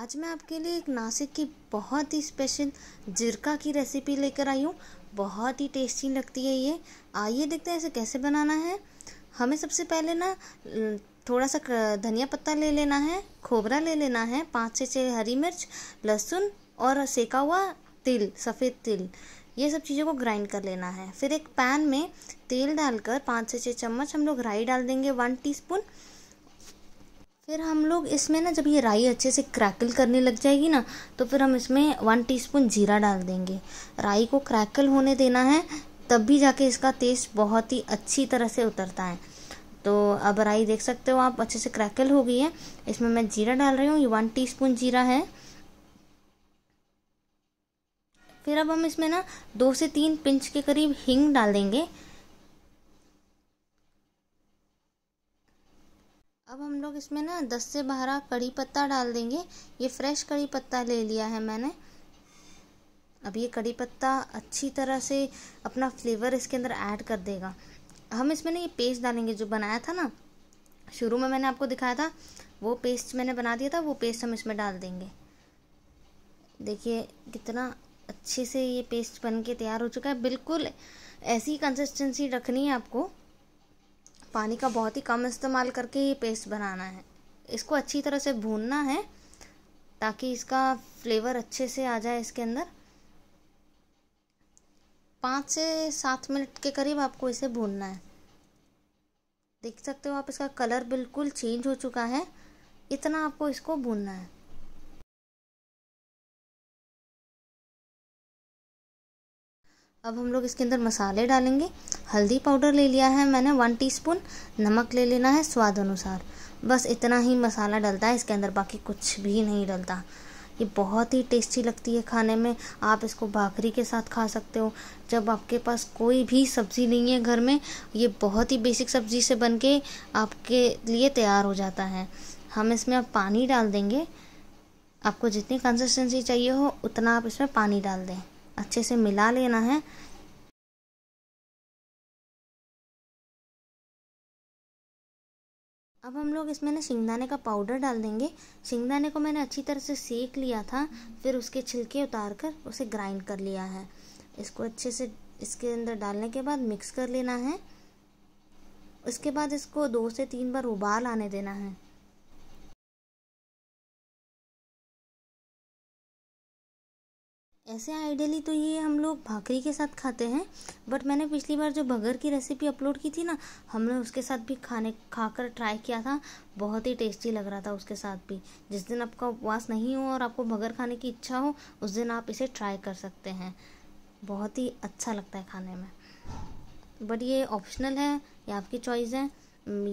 आज मैं आपके लिए एक नासिक की बहुत ही स्पेशल जिरका की रेसिपी लेकर आई हूँ बहुत ही टेस्टी लगती है ये आइए देखते हैं इसे कैसे बनाना है हमें सबसे पहले ना थोड़ा सा धनिया पत्ता ले लेना है खोबरा ले लेना है पाँच से छः हरी मिर्च लहसुन और सेका हुआ तिल सफ़ेद तिल ये सब चीज़ों को ग्राइंड कर लेना है फिर एक पैन में तेल डालकर पाँच से छः चम्मच हम लोग राई डाल देंगे वन टीस्पून स्पून फिर हम लोग इसमें ना जब ये राई अच्छे से क्रैकल करने लग जाएगी ना तो फिर हम इसमें वन टीस्पून जीरा डाल देंगे राई को क्रैकल होने देना है तब भी जाके इसका टेस्ट बहुत ही अच्छी तरह से उतरता है तो अब राई देख सकते हो आप अच्छे से क्रैकल हो गई है इसमें मैं जीरा डाल रही हूँ ये वन टी जीरा है फिर अब हम इसमें ना दो से तीन पिंच के करीब हिंग डाल देंगे अब हम लोग इसमें ना दस से बारह कड़ी पत्ता डाल देंगे ये फ्रेश कड़ी पत्ता ले लिया है मैंने अब ये कड़ी पत्ता अच्छी तरह से अपना फ्लेवर इसके अंदर ऐड कर देगा हम इसमें ना ये पेस्ट डालेंगे जो बनाया था ना शुरू में मैंने आपको दिखाया था वो पेस्ट मैंने बना दिया था वो पेस्ट हम इसमें डाल देंगे देखिए कितना अच्छे से ये पेस्ट बन के तैयार हो चुका है बिल्कुल ऐसी कंसिस्टेंसी रखनी है आपको पानी का बहुत ही कम इस्तेमाल करके ये पेस्ट बनाना है इसको अच्छी तरह से भूनना है ताकि इसका फ्लेवर अच्छे से आ जाए इसके अंदर पाँच से सात मिनट के करीब आपको इसे भूनना है देख सकते हो आप इसका कलर बिल्कुल चेंज हो चुका है इतना आपको इसको भूनना है अब हम लोग इसके अंदर मसाले डालेंगे हल्दी पाउडर ले लिया है मैंने वन टीस्पून नमक ले लेना है स्वाद अनुसार बस इतना ही मसाला डलता है इसके अंदर बाकी कुछ भी नहीं डलता ये बहुत ही टेस्टी लगती है खाने में आप इसको भाकरी के साथ खा सकते हो जब आपके पास कोई भी सब्ज़ी नहीं है घर में ये बहुत ही बेसिक सब्ज़ी से बन के आपके लिए तैयार हो जाता है हम इसमें अब पानी डाल देंगे आपको जितनी कंसिस्टेंसी चाहिए हो उतना आप इसमें पानी डाल दें अच्छे से मिला लेना है अब हम लोग इसमें ना सिंगदाने का पाउडर डाल देंगे सिंगदाने को मैंने अच्छी तरह से सेक लिया था फिर उसके छिलके उतार कर उसे ग्राइंड कर लिया है इसको अच्छे से इसके अंदर डालने के बाद मिक्स कर लेना है उसके बाद इसको दो से तीन बार उबाल आने देना है ऐसे आइडियली तो ये हम लोग भाकरी के साथ खाते हैं बट मैंने पिछली बार जो बगर की रेसिपी अपलोड की थी ना हमने उसके साथ भी खाने खाकर ट्राई किया था बहुत ही टेस्टी लग रहा था उसके साथ भी जिस दिन आपका उपवास नहीं हो और आपको बगर खाने की इच्छा हो उस दिन आप इसे ट्राई कर सकते हैं बहुत ही अच्छा लगता है खाने में बट ये ऑप्शनल है ये आपकी चॉइस है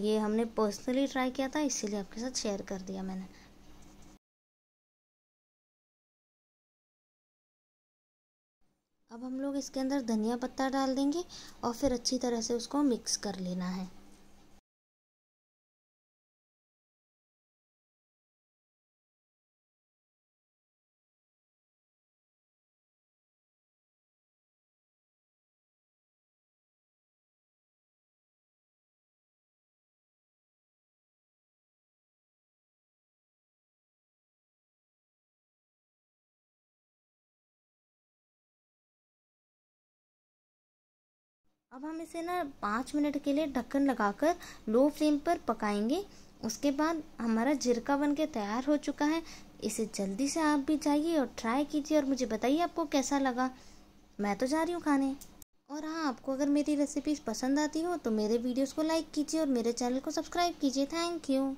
ये हमने पर्सनली ट्राई किया था इसीलिए आपके साथ शेयर कर दिया मैंने अब हम लोग इसके अंदर धनिया पत्ता डाल देंगे और फिर अच्छी तरह से उसको मिक्स कर लेना है अब हम इसे ना पाँच मिनट के लिए ढक्कन लगाकर लो फ्लेम पर पकाएंगे उसके बाद हमारा जिरका बन के तैयार हो चुका है इसे जल्दी से आप भी जाइए और ट्राई कीजिए और मुझे बताइए आपको कैसा लगा मैं तो जा रही हूँ खाने और हाँ आपको अगर मेरी रेसिपीज़ पसंद आती हो तो मेरे वीडियोस को लाइक कीजिए और मेरे चैनल को सब्सक्राइब कीजिए थैंक यू